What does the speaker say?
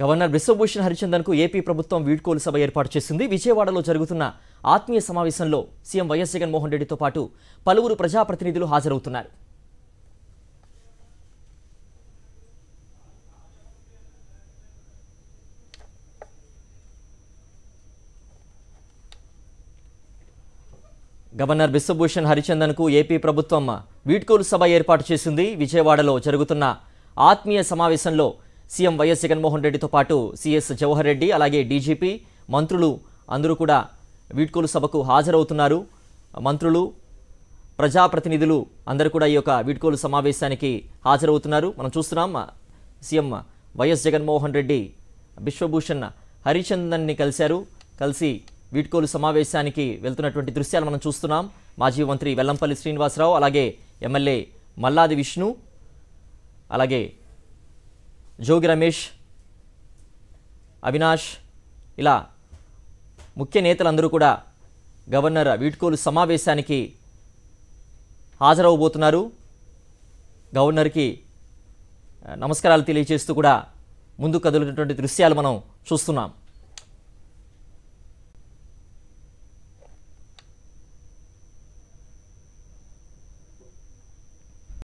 governor Biswabhusan హరిచందన్కు AP ప్రభుత్వం వీడ్కోలు సభ ఏర్పాటు చేసింది విజయవాడలో జరుగుతున్న ఆత్మీయ సమావేశంలో సీఎం వైఎస్ జగన్మోహన్ రెడ్డితో పాటు పలువురు ప్రజాప్రతినిధులు హాజరవుతున్నారు గవర్నర్ బిశ్వభూషణ్ హరిచందన్కు ఏపీ ప్రభుత్వం వీడ్కోలు సభ ఏర్పాటు చేసింది విజయవాడలో జరుగుతున్న ఆత్మీయ సమావేశంలో సీఎం వైఎస్ జగన్మోహన్ రెడ్డితో పాటు సీఎస్ జవహర్ రెడ్డి అలాగే డీజీపీ మంత్రులు అందరూ కూడా వీడ్కోలు సభకు హాజరవుతున్నారు మంత్రులు ప్రజాప్రతినిధులు అందరూ కూడా ఈ యొక్క వీడ్కోలు సమావేశానికి హాజరవుతున్నారు మనం చూస్తున్నాం సీఎం వైఎస్ జగన్మోహన్ రెడ్డి బిశ్వభూషణ్ హరిచందన్ని కలిశారు కలిసి వీడ్కోలు సమావేశానికి వెళ్తున్నటువంటి దృశ్యాలు మనం చూస్తున్నాం మాజీ మంత్రి వెల్లంపల్లి శ్రీనివాసరావు అలాగే ఎమ్మెల్యే మల్లాది విష్ణు అలాగే జోగి రమేష్ అవినాష్ ఇలా ముఖ్య నేతలందరూ కూడా గవర్నర్ వీట్కోలు సమావేశానికి హాజరవబోతున్నారు గవర్నర్కి నమస్కారాలు తెలియజేస్తూ కూడా ముందు కదులుతున్నటువంటి దృశ్యాలు మనం చూస్తున్నాం